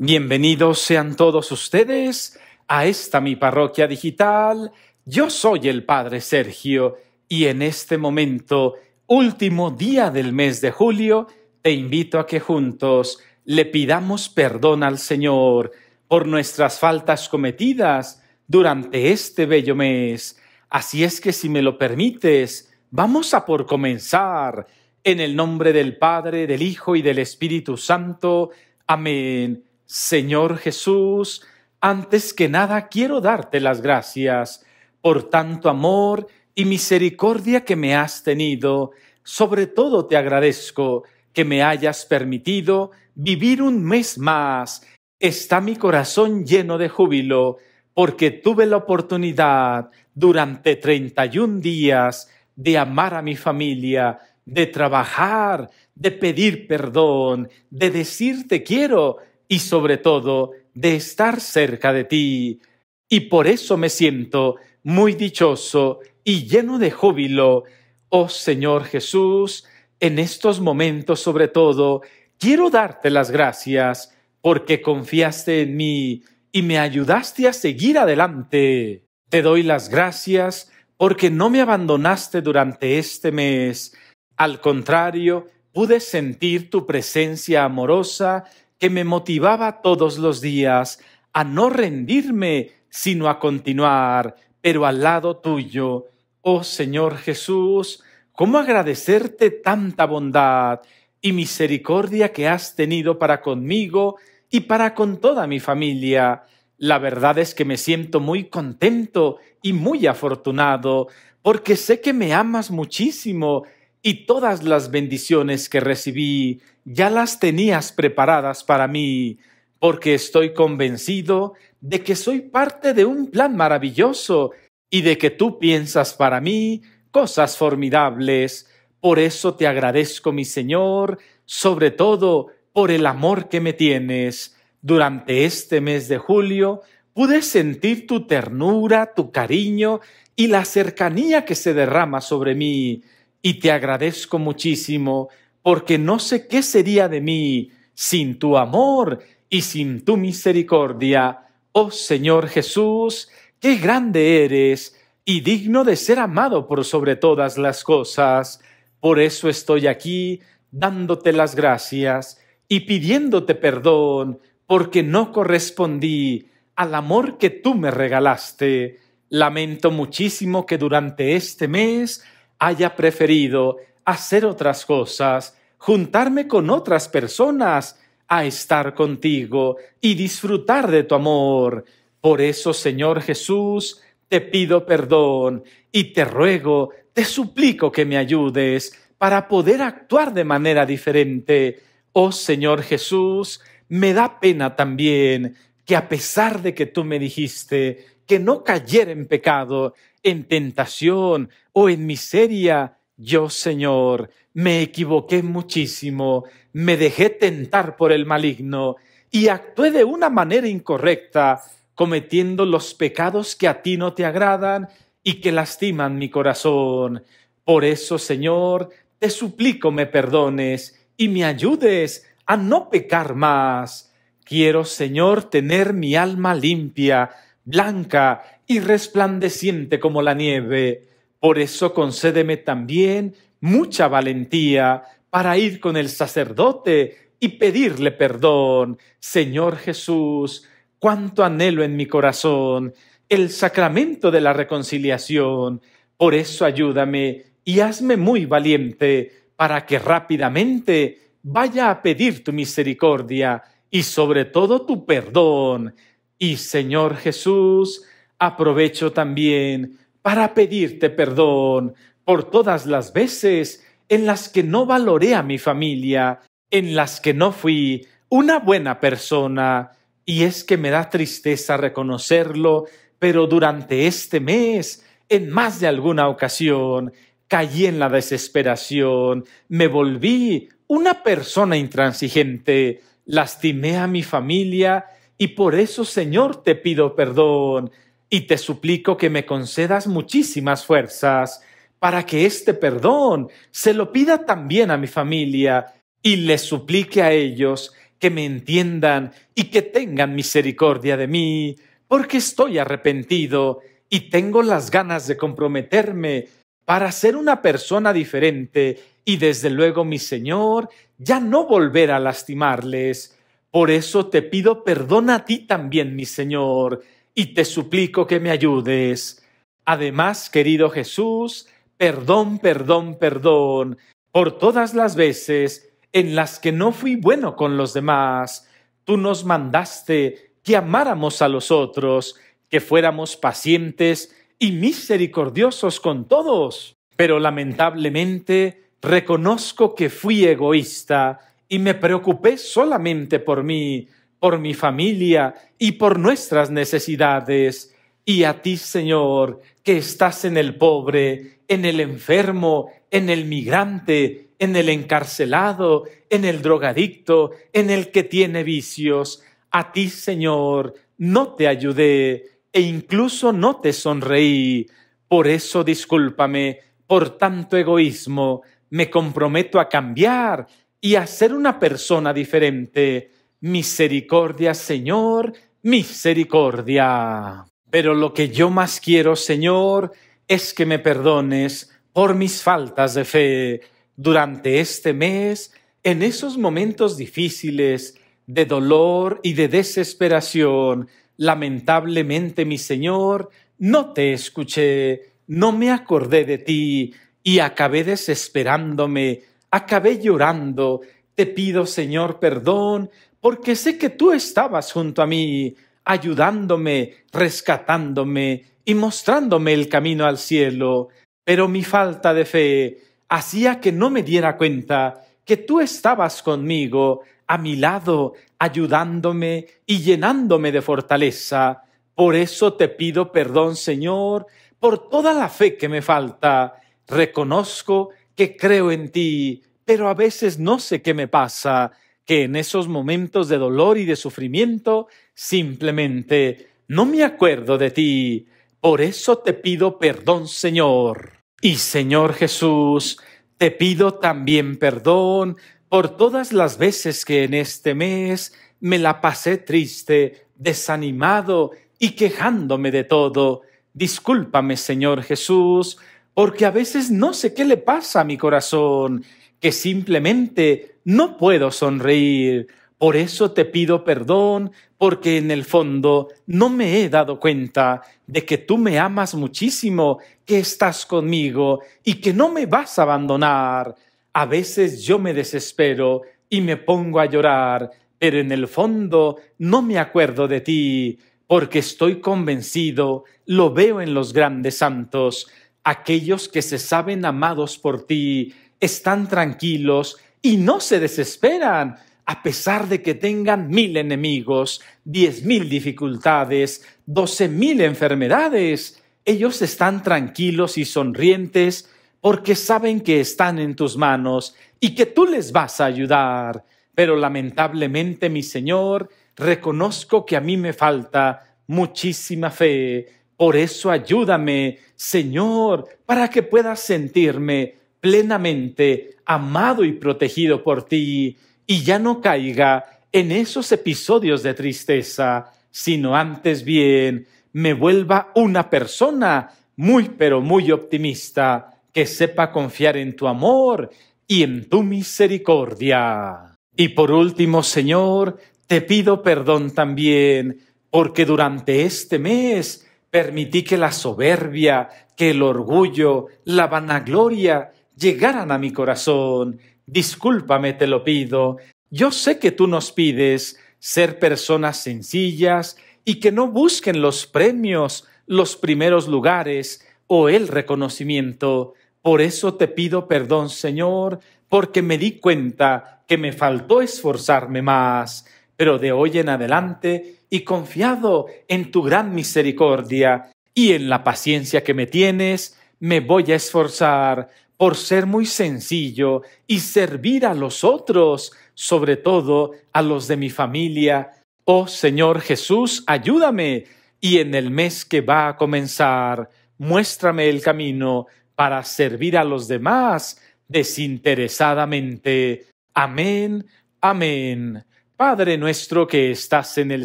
Bienvenidos sean todos ustedes a esta mi parroquia digital. Yo soy el Padre Sergio y en este momento, último día del mes de julio, te invito a que juntos le pidamos perdón al Señor por nuestras faltas cometidas durante este bello mes. Así es que si me lo permites, vamos a por comenzar. En el nombre del Padre, del Hijo y del Espíritu Santo. Amén. Señor Jesús, antes que nada quiero darte las gracias por tanto amor y misericordia que me has tenido. Sobre todo te agradezco que me hayas permitido vivir un mes más. Está mi corazón lleno de júbilo porque tuve la oportunidad durante 31 días de amar a mi familia, de trabajar, de pedir perdón, de decirte quiero y sobre todo de estar cerca de ti. Y por eso me siento muy dichoso y lleno de júbilo. Oh Señor Jesús, en estos momentos sobre todo, quiero darte las gracias porque confiaste en mí y me ayudaste a seguir adelante. Te doy las gracias porque no me abandonaste durante este mes. Al contrario, pude sentir tu presencia amorosa que me motivaba todos los días a no rendirme, sino a continuar, pero al lado tuyo. Oh Señor Jesús, ¿cómo agradecerte tanta bondad y misericordia que has tenido para conmigo y para con toda mi familia? La verdad es que me siento muy contento y muy afortunado, porque sé que me amas muchísimo y todas las bendiciones que recibí ya las tenías preparadas para mí, porque estoy convencido de que soy parte de un plan maravilloso y de que tú piensas para mí cosas formidables. Por eso te agradezco, mi Señor, sobre todo por el amor que me tienes. Durante este mes de julio pude sentir tu ternura, tu cariño y la cercanía que se derrama sobre mí. Y te agradezco muchísimo porque no sé qué sería de mí sin tu amor y sin tu misericordia. Oh Señor Jesús, qué grande eres y digno de ser amado por sobre todas las cosas. Por eso estoy aquí dándote las gracias y pidiéndote perdón porque no correspondí al amor que tú me regalaste. Lamento muchísimo que durante este mes haya preferido hacer otras cosas, juntarme con otras personas, a estar contigo y disfrutar de tu amor. Por eso, Señor Jesús, te pido perdón y te ruego, te suplico que me ayudes para poder actuar de manera diferente. Oh Señor Jesús, me da pena también que a pesar de que tú me dijiste que no cayera en pecado, en tentación o en miseria, yo, Señor, me equivoqué muchísimo, me dejé tentar por el maligno y actué de una manera incorrecta, cometiendo los pecados que a ti no te agradan y que lastiman mi corazón. Por eso, Señor, te suplico me perdones y me ayudes a no pecar más. Quiero, Señor, tener mi alma limpia, blanca y resplandeciente como la nieve por eso concédeme también mucha valentía para ir con el sacerdote y pedirle perdón. Señor Jesús, cuánto anhelo en mi corazón el sacramento de la reconciliación. Por eso ayúdame y hazme muy valiente para que rápidamente vaya a pedir tu misericordia y sobre todo tu perdón. Y Señor Jesús, aprovecho también para pedirte perdón por todas las veces en las que no valoré a mi familia, en las que no fui una buena persona. Y es que me da tristeza reconocerlo, pero durante este mes, en más de alguna ocasión, caí en la desesperación, me volví una persona intransigente, lastimé a mi familia y por eso, Señor, te pido perdón y te suplico que me concedas muchísimas fuerzas para que este perdón se lo pida también a mi familia y les suplique a ellos que me entiendan y que tengan misericordia de mí, porque estoy arrepentido y tengo las ganas de comprometerme para ser una persona diferente y desde luego, mi Señor, ya no volver a lastimarles. Por eso te pido perdón a ti también, mi Señor, y te suplico que me ayudes. Además, querido Jesús, perdón, perdón, perdón por todas las veces en las que no fui bueno con los demás. Tú nos mandaste que amáramos a los otros, que fuéramos pacientes y misericordiosos con todos. Pero lamentablemente reconozco que fui egoísta y me preocupé solamente por mí por mi familia y por nuestras necesidades. Y a ti, Señor, que estás en el pobre, en el enfermo, en el migrante, en el encarcelado, en el drogadicto, en el que tiene vicios. A ti, Señor, no te ayudé e incluso no te sonreí. Por eso discúlpame por tanto egoísmo. Me comprometo a cambiar y a ser una persona diferente Misericordia, Señor, misericordia. Pero lo que yo más quiero, Señor, es que me perdones por mis faltas de fe durante este mes, en esos momentos difíciles de dolor y de desesperación. Lamentablemente, mi Señor, no te escuché, no me acordé de ti y acabé desesperándome, acabé llorando. Te pido, Señor, perdón porque sé que tú estabas junto a mí, ayudándome, rescatándome y mostrándome el camino al cielo, pero mi falta de fe hacía que no me diera cuenta que tú estabas conmigo, a mi lado, ayudándome y llenándome de fortaleza. Por eso te pido perdón, Señor, por toda la fe que me falta. Reconozco que creo en ti, pero a veces no sé qué me pasa que en esos momentos de dolor y de sufrimiento simplemente no me acuerdo de ti. Por eso te pido perdón, Señor. Y Señor Jesús, te pido también perdón por todas las veces que en este mes me la pasé triste, desanimado y quejándome de todo. Discúlpame, Señor Jesús, porque a veces no sé qué le pasa a mi corazón, que simplemente no puedo sonreír. Por eso te pido perdón, porque en el fondo no me he dado cuenta de que tú me amas muchísimo, que estás conmigo y que no me vas a abandonar. A veces yo me desespero y me pongo a llorar, pero en el fondo no me acuerdo de ti, porque estoy convencido, lo veo en los grandes santos, aquellos que se saben amados por ti, están tranquilos, y no se desesperan a pesar de que tengan mil enemigos, diez mil dificultades, doce mil enfermedades. Ellos están tranquilos y sonrientes porque saben que están en tus manos y que tú les vas a ayudar. Pero lamentablemente, mi Señor, reconozco que a mí me falta muchísima fe. Por eso ayúdame, Señor, para que puedas sentirme plenamente amado y protegido por ti y ya no caiga en esos episodios de tristeza, sino antes bien me vuelva una persona muy pero muy optimista que sepa confiar en tu amor y en tu misericordia. Y por último, Señor, te pido perdón también, porque durante este mes permití que la soberbia, que el orgullo, la vanagloria llegaran a mi corazón. Discúlpame, te lo pido. Yo sé que tú nos pides ser personas sencillas y que no busquen los premios, los primeros lugares o el reconocimiento. Por eso te pido perdón, Señor, porque me di cuenta que me faltó esforzarme más. Pero de hoy en adelante, y confiado en tu gran misericordia y en la paciencia que me tienes, me voy a esforzar por ser muy sencillo y servir a los otros, sobre todo a los de mi familia. Oh Señor Jesús, ayúdame y en el mes que va a comenzar, muéstrame el camino para servir a los demás desinteresadamente. Amén, amén. Padre nuestro que estás en el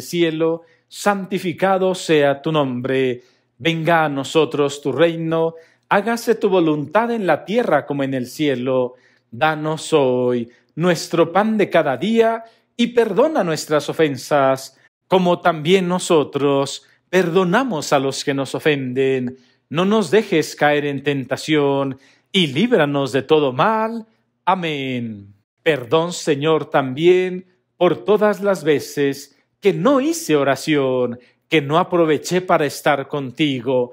cielo, santificado sea tu nombre, venga a nosotros tu reino hágase tu voluntad en la tierra como en el cielo. Danos hoy nuestro pan de cada día y perdona nuestras ofensas, como también nosotros perdonamos a los que nos ofenden. No nos dejes caer en tentación y líbranos de todo mal. Amén. Perdón, Señor, también por todas las veces que no hice oración, que no aproveché para estar contigo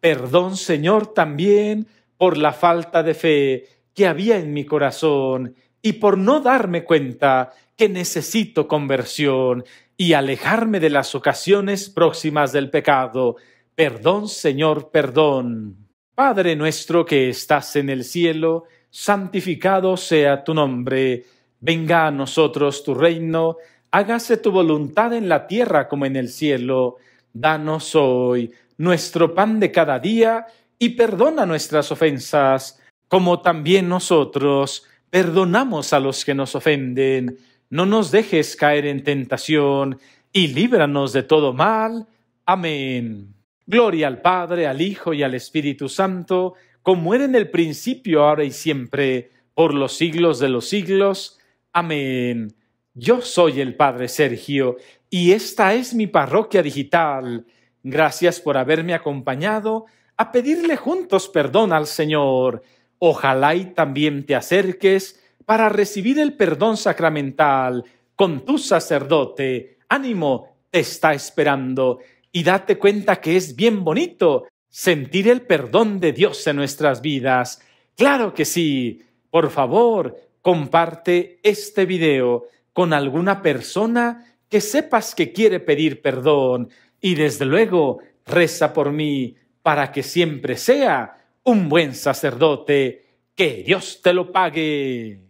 Perdón, Señor, también por la falta de fe que había en mi corazón y por no darme cuenta que necesito conversión y alejarme de las ocasiones próximas del pecado. Perdón, Señor, perdón. Padre nuestro que estás en el cielo, santificado sea tu nombre. Venga a nosotros tu reino, hágase tu voluntad en la tierra como en el cielo. Danos hoy nuestro pan de cada día, y perdona nuestras ofensas, como también nosotros perdonamos a los que nos ofenden. No nos dejes caer en tentación, y líbranos de todo mal. Amén. Gloria al Padre, al Hijo y al Espíritu Santo, como era en el principio, ahora y siempre, por los siglos de los siglos. Amén. Yo soy el Padre Sergio, y esta es mi parroquia digital Gracias por haberme acompañado a pedirle juntos perdón al Señor. Ojalá y también te acerques para recibir el perdón sacramental con tu sacerdote. Ánimo, te está esperando y date cuenta que es bien bonito sentir el perdón de Dios en nuestras vidas. Claro que sí. Por favor, comparte este video con alguna persona que sepas que quiere pedir perdón y desde luego reza por mí para que siempre sea un buen sacerdote. Que Dios te lo pague.